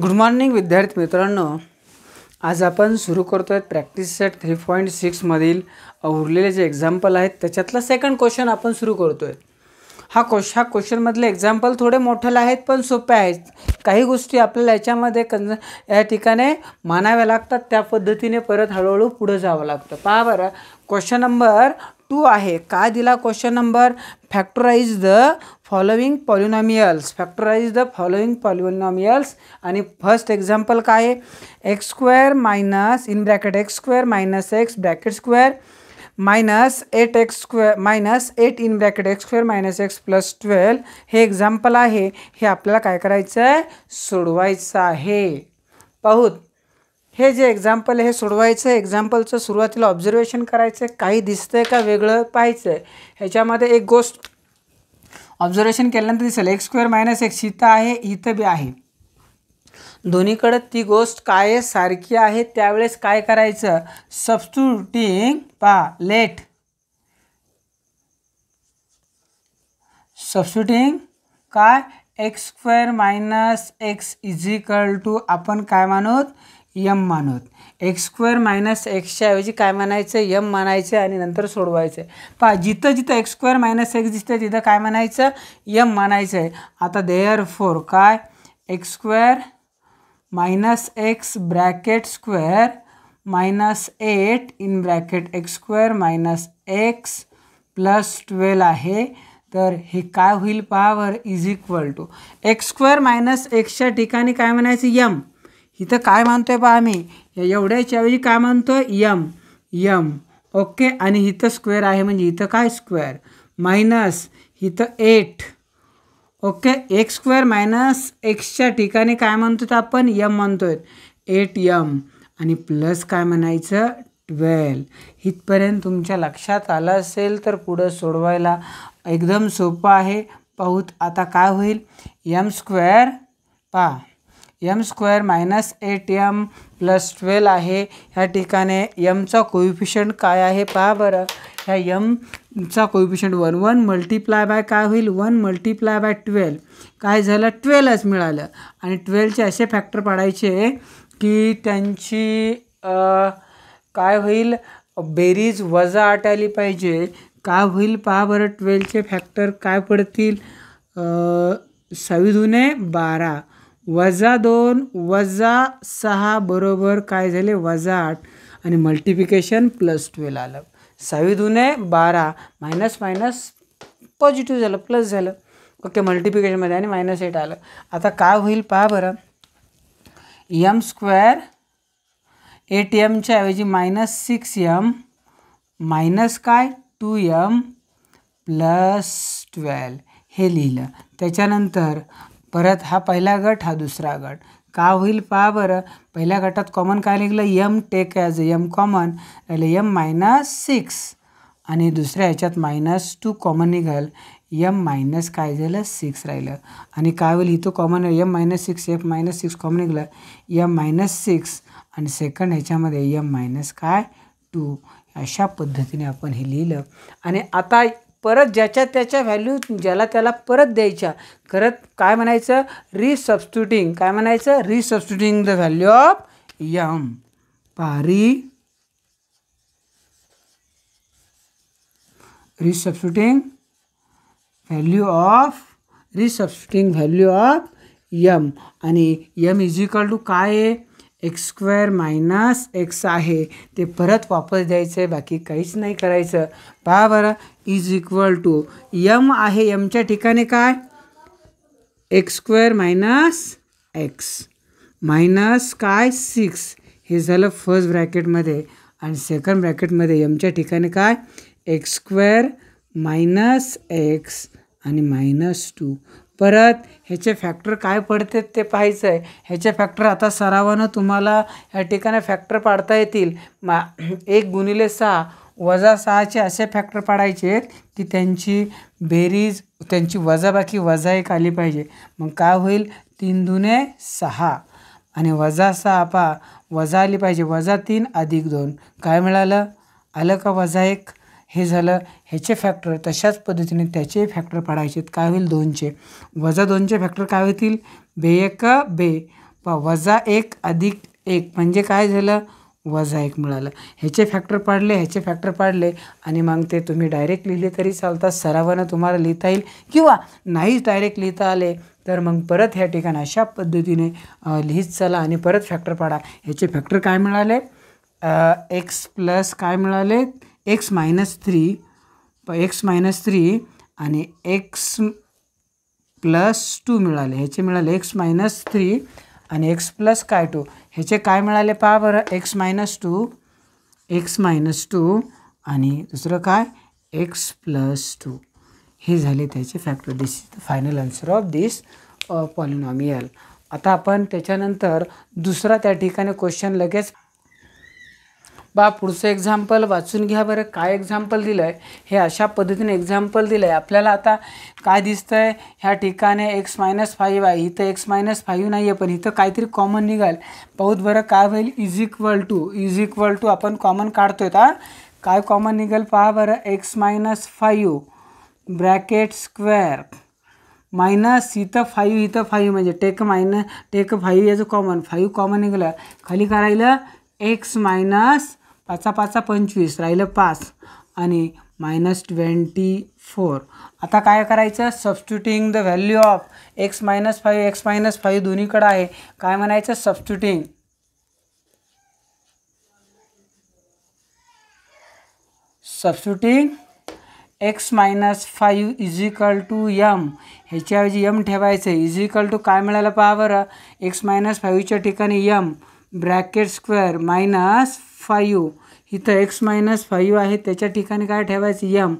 good morning विद्यार्थी मित्रांनो आज आपण सुरू करतो आहे प्रॅक्टिस सेट थ्री पॉईंट सिक्समधील उरलेले जे एक्झाम्पल आहेत त्याच्यातला सेकंड क्वेश्चन आपण सुरू करतो आहे हा क्वेश हा क्वेश्चनमधले एक्झाम्पल थोडे मोठ्याला आहेत पण सोप्या आहेत काही गोष्टी आपल्याला याच्यामध्ये कन्झ या ठिकाणी मानाव्या लागतात त्या पद्धतीने परत हळूहळू पुढं जावं लागतं पहा बरं क्वेश्चन नंबर टू आहे काय दिला question number factorise the following polynomials factorise the following polynomials आणि फर्स्ट एक्झाम्पल काय आहे x square minus in bracket x square minus x bracket square minus eight x square minus eight in bracket x square minus x plus twelve हे example आहे हे आपल्याला काय करायचं आहे सोडवायचं आहे पाहूत हे जे एक्झाम्पल हे सोडवायचं आहे एक्झाम्पलचं सुरुवातीला ऑब्झर्वेशन करायचं आहे काही दिसतं आहे का वेगळं पाहायचं आहे ह्याच्यामध्ये एक गोष्ट ऑब्झर्वेशन केल्यानंतर दिसेल एक्स स्क्वेअर मायनस एक्स इथं आहे इथं बी आहे दोन्हीकडं ती गोष्ट काय सारखी आहे त्यावेळेस काय करायचं सबस्टूटिंग पा लेट सबस्टूटिंग काय x square minus x is equal to आपण काय मानूत यम मानवत एक्स स्क्वेअर मायनस एक्सच्या ऐवजी काय म्हणायचं यम म्हणायचं आणि नंतर सोडवायचं आहे पहा जिथं जिथं एक्स स्क्वेअर मायनस एक्स दिसतं तिथं काय म्हणायचं यम म्हणायचं आहे आता देअर फोर काय x square minus x bracket square minus eight in bracket x square minus x plus twelve आहे तर हे काय होईल पहावर is equal to x square minus एक्सच्या ठिकाणी काय म्हणायचं यम इथं काय आहे पहा आम्ही एवढ्याच्या वेळी काय मानतो यम यम ओके आणि इथं स्क्वेअर आहे म्हणजे इथं काय स्क्वेअर मायनस इथं eight okay x square minus एक्सच्या ठिकाणी काय म्हणतो तर आपण यम म्हणतोय एट यम आणि प्लस काय म्हणायचं ट्वेल इथपर्यंत तुमच्या लक्षात आलं असेल तर पुढं सोडवायला एकदम सोपं आहे पाहूत आता काय होईल यम स्क्वेअर पा m square minus eight m plus twelve आहे ह्या ठिकाणी यमचा कोइफिशंट काय आहे पहा बरं ह्या यमचा coefficient one one multiply by काय होईल वन मल्टिप्लाय बाय ट्वेल्व काय झालं ट्वेल्वच मिळालं आणि ट्वेल्वचे असे फॅक्टर पाडायचे की त्यांची काय होईल बेरीज वजा आठ आली पाहिजे काय होईल पहा बरं ट्वेल्वचे फॅक्टर काय पडतील सव्वीस दुने बारा वजा दोन वजा सहा बरोबर काय झाले वजा आठ आणि मल्टिफिकेशन प्लस ट्वेल्व आलं सहावी दुने बारा मायनस मायनस पॉझिटिव्ह झालं प्लस झालं ओके मल्टिफिकेशनमध्ये आणि मायनस एट आलं आता काय होईल पहा बरं यम स्क्वेअर एट यमच्या ऐवजी मायनस सिक्स यम मायनस काय टू यम प्लस ट्वेल्व हे लिहिलं त्याच्यानंतर परत हा पहिला गट हा दुसरा गट का होईल पहा बरं पहिल्या गटात कॉमन काय निघलं m take as m common राहिलं यम मायनस सिक्स आणि दुसऱ्या ह्याच्यात मायनस टू कॉमन निघाल यम मायनस काय झालं सिक्स राहिलं आणि काय होईल इथं common m minus six F minus six common निघलं यम मायनस सिक्स आणि सेकंड ह्याच्यामध्ये यम मायनस काय टू अशा पद्धतीने आपण हे लिहिलं आणि आता परत ज्याच्या त्याच्या व्हॅल्यू ज्याला त्याला परत द्यायच्या करत काय म्हणायचं रिसबस्टिट्युटिंग काय म्हणायचं resubstituting the value of m पारी resubstituting value of resubstituting value of m आणि यम इज इक्वल टू काय आहे एक्स स्क्वेअर मायनस एक्स आहे ते परत वापस द्यायचं आहे बाकी काहीच नाही करायचं पहा बरं इज इक्वल टू यम आहे यमच्या ठिकाणी काय x square minus x minus काय सिक्स हे झालं फर्स्ट ब्रॅकेटमध्ये आणि सेकंड ब्रॅकेटमध्ये यमच्या ठिकाणी काय एक्स स्क्वेअर मायनस एक्स आणि मायनस टू परत ह्याचे फॅक्टर काय पडते ते पाहायचं आहे ह्याचे फॅक्टर आता सरावानं तुम्हाला ह्या ठिकाणी फॅक्टर पाडता येतील मा एक गुणिले सहा वजा सहाचे असे फॅक्टर पाडायचे आहेत की त्यांची बेरीज त्यांची वजाबाकी वजा एक आली पाहिजे मग काय होईल तीन दुने सहा आणि वजा सहा पा वजा आली पाहिजे वजा तीन अधिक दोन काय मिळालं आलं का वजा एक हे झालं ह्याचे फॅक्टर तशाच पद्धतीने त्याचे फॅक्टर पाडायचे काय होईल दोनचे वजा दोनचे फॅक्टर काय होतील बे एक बे प वजा एक अधिक एक म्हणजे काय झालं वजा एक मिळालं ह्याचे फॅक्टर पाडले ह्याचे फॅक्टर पाडले आणि मग ते तुम्ही डायरेक्ट लिहिले तरी चालतात सरावानं तुम्हाला लिहिता येईल किंवा नाहीच डायरेक्ट लिहिता आले तर मग परत ह्या ठिकाणी अशा पद्धतीने लिहित चला आणि परत फॅक्टर पाडा ह्याचे फॅक्टर काय मिळाले एक्स प्लस काय मिळाले x minus three x minus three आणि एक्स प्लस टू मिळाले ह्याचे मिळाले एक्स मायनस थ्री आणि एक्स प्लस काय टू ह्याचे काय मिळाले पहा बरं x minus two x minus two आणि दुसरं काय एक्स प्लस टू हे झाले त्याचे factor this is the final answer of this polynomial आता आपण त्याच्यानंतर दुसरा त्या ठिकाणी क्वेश्चन लगेच बा पुढचं एक्झाम्पल वाचून घ्या बरं काय एक्झाम्पल दिलं आहे हे अशा पद्धतीने एक्झाम्पल दिलं आहे आपल्याला आता काय दिसतं आहे ह्या ठिकाणी एक्स मायनस फाईव्ह आहे इथं एक्स मायनस फाईव्ह नाही आहे पण इथं काहीतरी कॉमन निघाल पाहूत बरं काय होईल is equal to is equal to आपण कॉमन काढतोय आहे काय कॉमन निघाल पहा बरं x minus five bracket square minus इथं फाईव्ह इथं फाईव्ह म्हणजे टेक मायनस टेक फाईव्ह याचं कॉमन फाईव्ह कॉमन निघालं खाली काय राहिलं एक्स मायनस पाचा पाचा पंचवीस राहिलं पाच आणि मायनस ट्वेंटी फोर आता काय करायचं substituting the value of x minus five x minus five दोन्हीकडं आहे काय म्हणायचं substituting substituting x minus five is equal to m ह्याच्याऐवजी यम ठेवायचं आहे इज इक्वल टू काय मिळालं पहा बरं एक्स मायनस फाईव्हच्या ठिकाणी m bracket square minus five इथं एक्स मायनस फाईव्ह आहे त्याच्या ठिकाणी काय ठेवायचं यम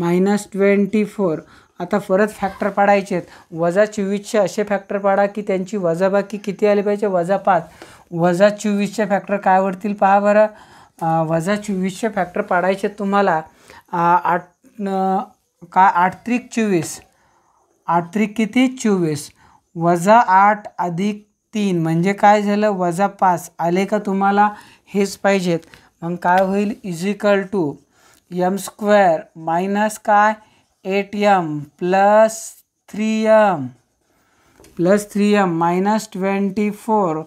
मायनस ट्वेंटी फोर आता परत फॅक्टर पाडायचे आहेत वजा चोवीसचे असे फॅक्टर पाडा की त्यांची वजाबाकी किती आली पाहिजे वजा पाच वजा चोवीसचे फॅक्टर काय वाढतील पहा बरं वजा चोवीसचे फॅक्टर पाडायचे तुम्हाला आठ का आठ त्रिक चोवीस आठ त्रिक किती चोवीस वजा आठ अधिक तीन म्हणजे काय झालं वजा पाच आले का तुम्हाला हेच पाहिजेत मग काय होईल is equal to m square minus काय eight m plus three m plus three m minus twenty four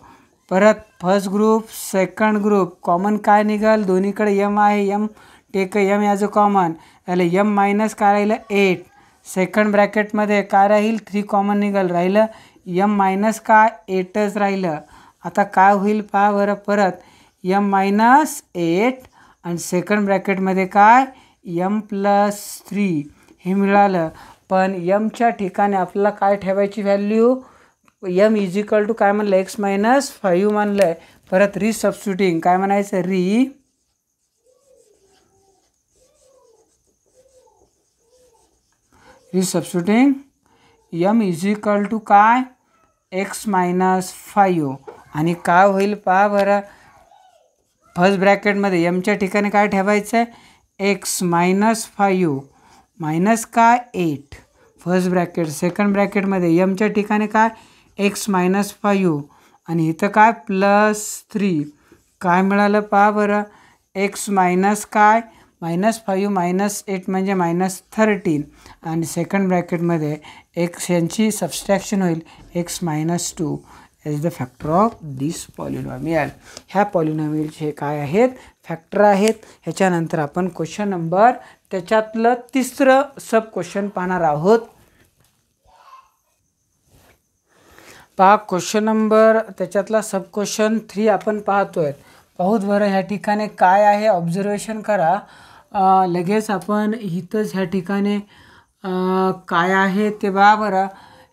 परत first group second group common काय निघाल दोन्हीकडे यम आहे m take m as a common याला यम मायनस काय राहिलं एट सेकंड ब्रॅकेटमध्ये काय राहील थ्री कॉमन निघाल राहिलं यम मायनस का एटच राहिलं आता काय होईल पहा बरं परत यम मायनस एट आणि सेकंड ब्रॅकेटमध्ये काय यम प्लस थ्री हे मिळालं पण यमच्या ठिकाणी आपल्याला काय ठेवायची value m is equal to काय म्हणलं एक्स मायनस फाईव्ह म्हणलं आहे परत री सबस्टिट्यूटिंग काय म्हणायचं re re substituting m is equal to काय एक्स मायनस फायू आणि काय होईल पहा बरं फर्स्ट ब्रॅकेटमध्ये एमच्या ठिकाणी काय ठेवायचं आहे एक्स मायनस फायू मायनस काय एट फर्स्ट ब्रॅकेट सेकंड ब्रॅकेटमध्ये यमच्या ठिकाणी काय एक्स मायनस फायू आणि इथं काय प्लस थ्री काय मिळालं पहा बरं एक्स मायनस काय मायनस फाईव्ह मायनस एट म्हणजे मायनस थर्टीन आणि सेकंड ब्रॅकेटमध्ये एक्स यांची सबस्ट्रॅक्शन होईल x minus two as the factor of this polynomial ह्या पॉलिनॉमियलचे काय आहेत फॅक्टर आहेत ह्याच्यानंतर आपण क्वेश्चन नंबर त्याच्यातलं तिसरं सब क्वेश्चन पाहणार आहोत पहा क्वेश्चन नंबर त्याच्यातला सब क्वेश्चन थ्री आपण पाहतोय पाहूत बरं ह्या ठिकाणी काय आहे ऑब्झर्वेशन करा लगेच आपण इथंच ह्या ठिकाणी काय आहे ते बघा बरं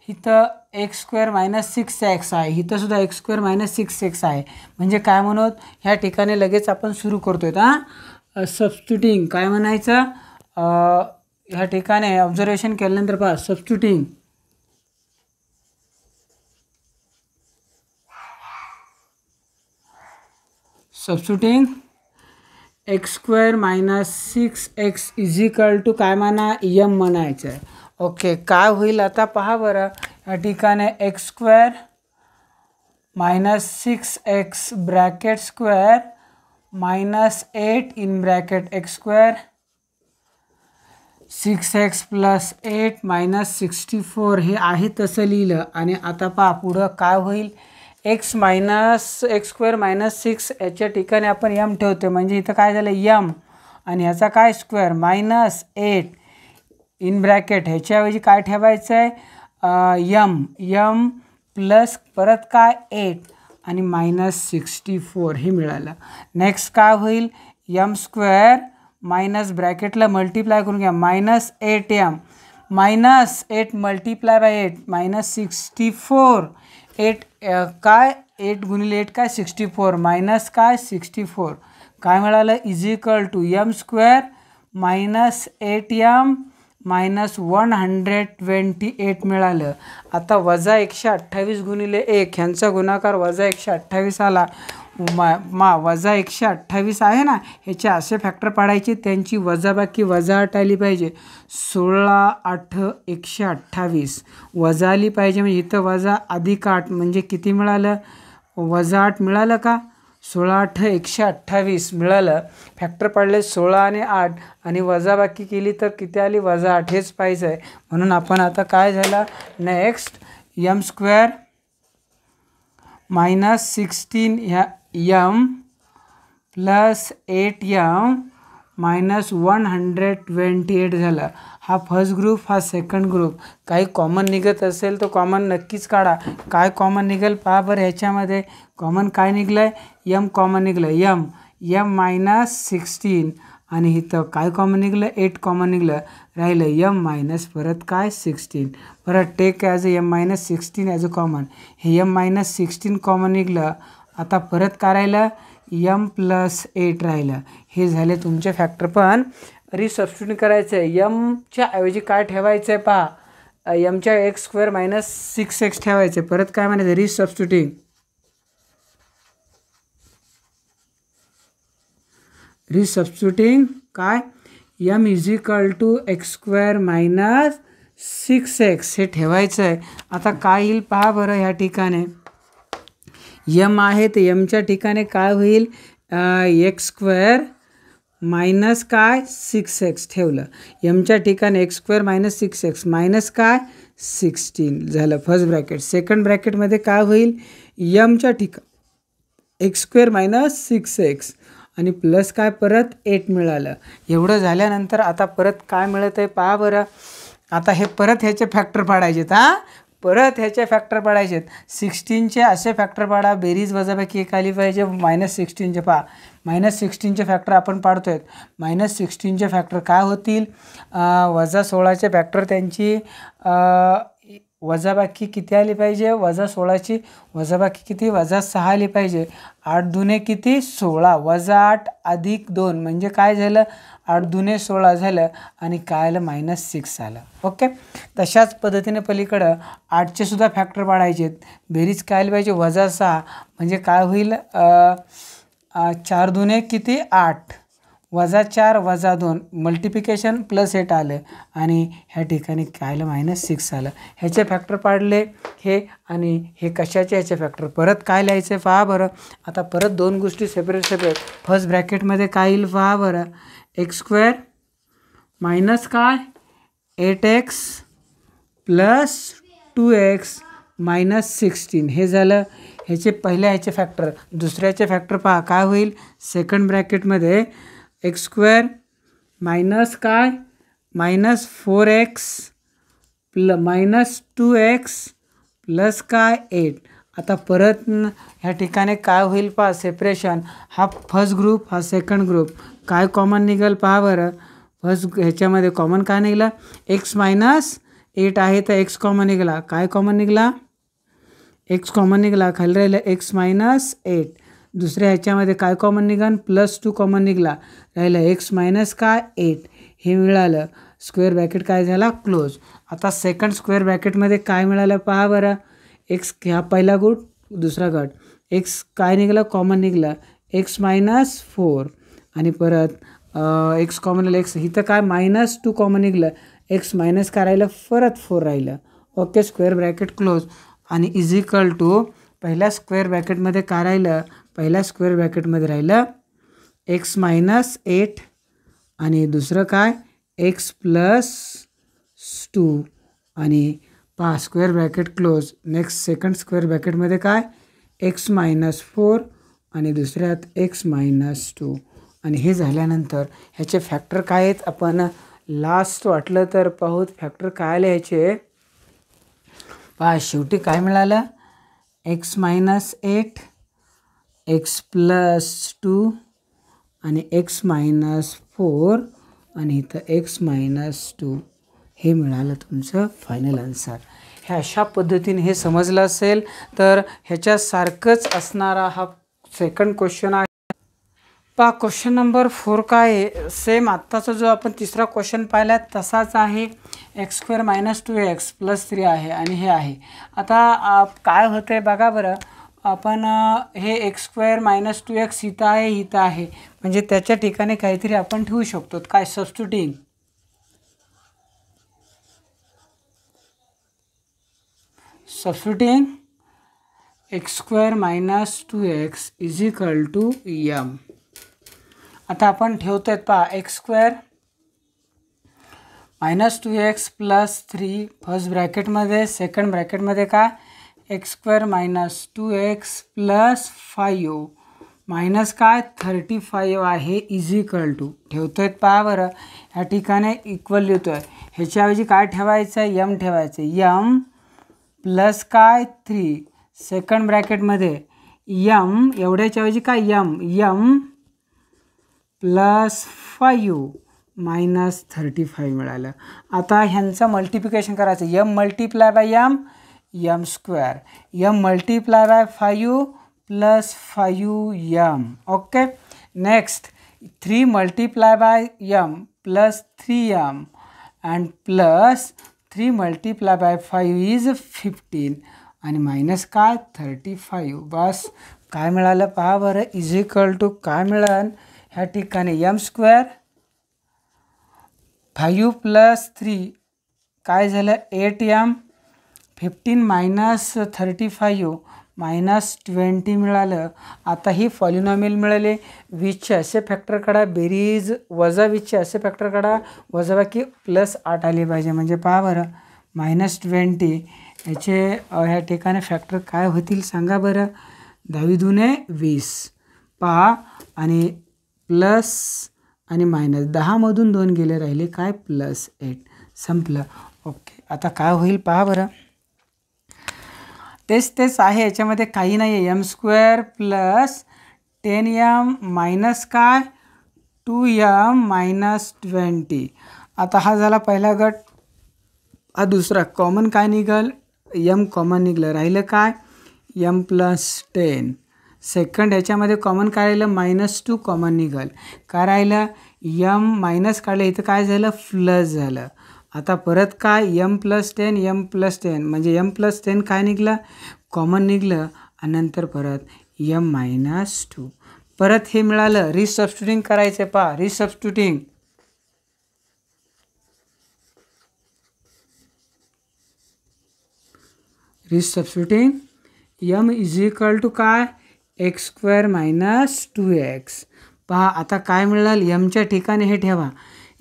इथं x square minus six x आहे इथंसुद्धा x square minus six x आहे म्हणजे काय म्हणत ह्या ठिकाणी लगेच आपण सुरू करतो आहेत हां काय म्हणायचं ह्या ठिकाणी ऑब्झर्वेशन केल्यानंतर पहा substituting substituting x square minus six x is equal to काय म्हणा यम म्हणायचं आहे ओके काय होईल आता पहा बरं या ठिकाणी x square minus six x bracket square minus eight in bracket x square six x plus eight minus sixty four हे आहे तसं लिहिलं आणि आता पहा पुढं काय होईल x minus x square minus six याच्या ठिकाणी आपण यम ठेवतो म्हणजे इथं काय झालं यम आणि ह्याचा काय square minus eight in bracket ह्याच्याऐवजी काय ठेवायचं आहे यम यम प्लस परत काय एट आणि मायनस सिक्स्टी फोर हे मिळालं नेक्स्ट काय होईल यम स्क्वेअर मायनस ब्रॅकेटला मल्टिप्लाय करून घ्या minus eight m minus eight multiply by eight minus sixty four eight काय एट गुणिले एट काय सिक्स्टी फोर मायनस काय सिक्स्टी फोर काय मिळालं is equal to m square minus eight m minus one hundred twenty eight मिळालं आता वजा एकशे अठ्ठावीस गुणिले एक ह्यांचा गुणाकार वजा एकशे अठ्ठावीस आला मा मा वजा एकशे अठ्ठावीस आहे ना ह्याचे असे फॅक्टर पाडायचे त्यांची वजाबाकी वजा आली पाहिजे सोळा आठ एकशे अठ्ठावीस वजा आली पाहिजे म्हणजे इथं वजा अधिक आठ म्हणजे किती मिळालं वजा आठ मिळालं का सोळा आठ एकशे अठ्ठावीस मिळालं फॅक्टर पाडले सोळा आणि आठ आणि वजाबाकी केली तर किती आली वजा आठ हेच पाहिजे आहे म्हणून आपण आता काय झालं next m square minus sixteen ह्या m plus eight m minus one hundred twenty eight झाला हा फर्स्ट ग्रुप हा सेकंड ग्रुप काही कॉमन निघत असेल तर कॉमन नक्कीच काढा काय कॉमन निघेल पहा बरं ह्याच्यामध्ये कॉमन काय निघलं आहे यम कॉमन निघलं यम यम मायनस सिक्स्टीन आणि इथं काय कॉमन निघलं एट कॉमन निघलं राहिलं यम मायनस परत काय सिक्स्टीन परत take as a m minus sixteen as a common हे यम मायनस सिक्स्टीन कॉमन निघलं आता परत काय राहिलं यम प्लस एट राहिलं हे झाले तुमचे फॅक्टर पण रिसबस्टिट्यूट करायचं आहे यमच्या ऐवजी काय ठेवायचं आहे पहा यमच्या x square minus six x ठेवायचं आहे परत काय म्हणायचं रिसबस्टिट्यूटिंग रिसबस्टिट्यूटिंग काय m is equal to x square minus six x हे ठेवायचं आहे आता काय येईल पहा बरं ह्या ठिकाणी यम आहे तर यमच्या ठिकाणी काय होईल एक्स स्क्वेअर मायनस काय सिक्स एक्स ठेवलं यमच्या ठिकाणी x square minus six x minus काय सिक्स्टीन झालं फर्स्ट ब्रॅकेट सेकंड ब्रॅकेटमध्ये काय होईल यमच्या ठिकाण x square minus six x आणि प्लस काय परत एट मिळालं एवढं झाल्यानंतर आता परत काय मिळत आहे पहा बरं आता हे परत ह्याचे फॅक्टर पाडायचेत हां परत ह्याचे फॅक्टर पाडायचे आहेत सिक्स्टीनचे असे फॅक्टर पाडा बेरीज वजापैकी एक आली पाहिजे मायनस सिक्स्टीनचे पहा मायनस सिक्स्टीनचे फॅक्टर आपण पाडतो आहेत मायनस सिक्स्टीनचे फॅक्टर काय होतील वजा सोळाचे फॅक्टर त्यांची वजाबाकी किती आली पाहिजे वजा सोळाची वजाबाकी किती वजा सहा आली पाहिजे आठ दुने किती सोळा वजा आठ अधिक दोन म्हणजे काय झालं आठ दुने सोळा झालं आणि काय आलं मायनस सिक्स आलं ओके तशाच पद्धतीने पलीकडं आठचेसुद्धा फॅक्टर पाडायचेत बेरीज काय आली पाहिजे वजा सहा म्हणजे काय होईल चार दुने किती आठ वजा चार वजा दोन मल्टिप्लिकेशन प्लस एट आलं आणि ह्या ठिकाणी कायलं मायनस सिक्स आलं ह्याचे फॅक्टर पाडले हे आणि हे कशाचे ह्याचे फॅक्टर परत काय लिहायचे पहा बरं आता परत दोन गोष्टी सेपरेट सेपरेट फर्स्ट ब्रॅकेटमध्ये काय येईल पहा बरं एक्स स्क्वेअर मायनस काय eight x plus two x minus sixteen हे झालं ह्याचे पहिल्या ह्याचे फॅक्टर दुसऱ्याचे फॅक्टर पहा काय होईल सेकंड ब्रॅकेटमध्ये एक्स स्क्वेअर मायनस काय minus four x plus minus two x plus काय एट आता परत ह्या ठिकाणी काय होईल पहा सेपरेशन हा फर्स्ट ग्रुप हा सेकंड ग्रुप काय कॉमन निघेल पहा बरं फर्स्ट ह्याच्यामध्ये कॉमन काय निघाला एक्स मायनस एट आहे तर एक्स कॉमन निघाला काय कॉमन निघाला एक्स कॉमन निघाला खाली राहिलं एक्स मायनस एट दुसऱ्या ह्याच्यामध्ये काय कॉमन निघाल प्लस टू कॉमन निघाला राहिलं एक्स मायनस काय एट हे मिळालं स्क्वेअर ब्रॅकेट काय झाला क्लोज आता सेकंड स्क्वेअर ब्रॅकेटमध्ये काय मिळालं पहा बरं एक्स ह्या पहिला गुट दुसरा गट एक्स काय निघालं कॉमन निघालं एक्स मायनस फोर आणि परत एक्स कॉमन एक्स इथं काय मायनस टू कॉमन निघलं एक्स मायनस काय राहिलं परत फोर राहिलं ओके स्क्वेअर ब्रॅकेट क्लोज आणि इज इक्वल टू पहिल्या स्क्वेअर ब्रॅकेटमध्ये काय राहिलं पहिल्या स्क्वेअर ब्रॅकेटमध्ये राहिलं एक्स मायनस एट आणि दुसरं काय एक्स प्लस टू आणि पहा square bracket close next second square ब्रॅकेटमध्ये काय एक्स मायनस फोर आणि दुसऱ्यात एक्स मायनस टू आणि हे झाल्यानंतर ह्याचे फॅक्टर काय आहेत आपण लास्ट वाटलं तर पाहूत फॅक्टर काय आले ह्याचे पहा शेवटी काय मिळालं x minus eight x plus two आणि एक्स मायनस फोर आणि इथं एक्स मायनस टू हे मिळालं तुमचं फायनल आन्सर ह्या अशा पद्धतीने हे समजलं असेल तर ह्याच्यासारखंच असणारा हा सेकंड क्वेश्चन आहे पा क्वेश्चन नंबर फोर काय आहे सेम आत्ताचा जो आपण तिसरा क्वेश्चन पाहिला तसाच आहे x square minus two x plus three आहे आणि हे आहे आता काय होतं आहे बघा बरं आपण हे x square minus two x हिता आहे हिता आहे म्हणजे त्याच्या ठिकाणी काहीतरी आपण ठेवू शकतो काय substituting substituting x square minus two x is equal to m आता आपण ठेवतो आहेत पहा x square minus two x plus three first ब्रॅकेटमध्ये सेकंड ब्रॅकेटमध्ये का x square minus two x plus five minus काय थर्टी फायव आहे इज इक्वल टू ठेवतो आहेत पहा बरं ह्या ठिकाणी इक्वल लिहितो आहे ह्याच्याऐवजी काय ठेवायचं आहे यम ठेवायचं यम प्लस काय थ्री सेकंड ब्रॅकेटमध्ये यम एवढ्याच्याऐवजी काय m m plus five minus thirty five मिळालं आता ह्यांचं मल्टिप्लिकेशन करायचं m multiply by m m square m multiply by five plus five m okay next three multiply by m plus three m and plus three multiply by five is fifteen आणि minus काय thirty five बस काय मिळालं बरं is equal to काय मिळेल ह्या ठिकाणी m square five plus three काय झालं eight m fifteen minus thirty five minus twenty मिळालं आता ही फॉलिनॉमिल मिळाले वीसचे असे फॅक्टर काढा बेरीज वजा वीसचे असे फॅक्टर काढा वजा बाकी प्लस आठ आले पाहिजे म्हणजे पहा बरं मायनस ट्वेंटी याचे ह्या ठिकाणी फॅक्टर काय होतील सांगा बरं दहावी दुने वीस पहा आणि प्लस आणि मायनस दहामधून दोन गेले राहिले काय प्लस एट संपलं ओके आता काय होईल पहा बरं तेच तेच आहे याच्यामध्ये काही नाही आहे m square plus ten m minus काय टू यम मायनस ट्वेंटी आता हा झाला पहिला गट हा दुसरा कॉमन काय निघल यम कॉमन निघलं राहिलं काय यम प्लस टेन सेकंड याच्यामध्ये कॉमन काय राहिलं मायनस टू कॉमन निघल काय राहिलं यम मायनस काढलं इथं काय झालं प्लस झालं आता परत काय m plus ten m plus ten म्हणजे यम प्लस टेन काय निघलं कॉमन निघलं आणि नंतर परत यम मायनस टू परत हे मिळालं रिसबस्टिट्युटिंग करायचं आहे पा resubstituting resubstituting m is equal to काय x square minus two x पहा आता काय मिळालं यमच्या ठिकाणी हे ठेवा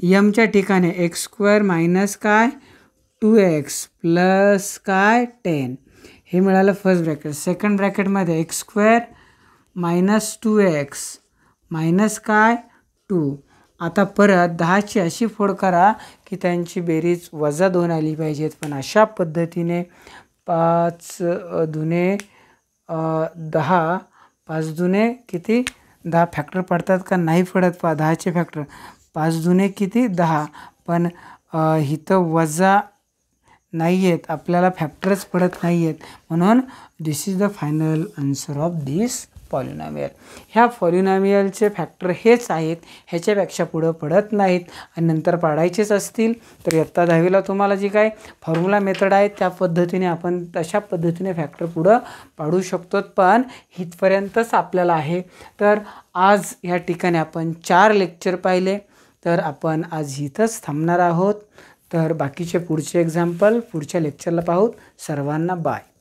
यमच्या ठिकाणी एक्स स्क्वेअर मायनस काय टू एक्स प्लस काय टेन हे मिळालं फर्स्ट ब्रॅकेट सेकंड ब्रॅकेटमध्ये x square minus two x minus काय टू आता परत दहाची अशी फोड करा की त्यांची बेरीज वजा दोन आली पाहिजेत पण अशा पद्धतीने पाच दुने दहा पाच दुने किती दहा फॅक्टर पडतात का नाही पडत पा दहाचे फॅक्टर पाच जुने किती दहा पण इथं वजा नाही आहेत आपल्याला फॅक्टरच पडत नाही आहेत म्हणून this is the final answer of this polynomial ह्या पॉलिनॉमियलचे फॅक्टर हेच आहेत ह्याच्यापेक्षा पुढं पडत नाहीत आणि नंतर पाडायचेच असतील तर इयत्ता दहावीला तुम्हाला जी काय फॉर्म्युला मेथड आहे त्या पद्धतीने आपण तशा पद्धतीने फॅक्टर पुढं पाडू शकतो पण इथपर्यंतच आपल्याला आहे तर आज ह्या ठिकाणी आपण चार लेक्चर पाहिले तर आपण आज इथंच थांबणार आहोत तर बाकीचे पुढचे एक्झाम्पल पुढच्या लेक्चरला पाहूत सर्वांना बाय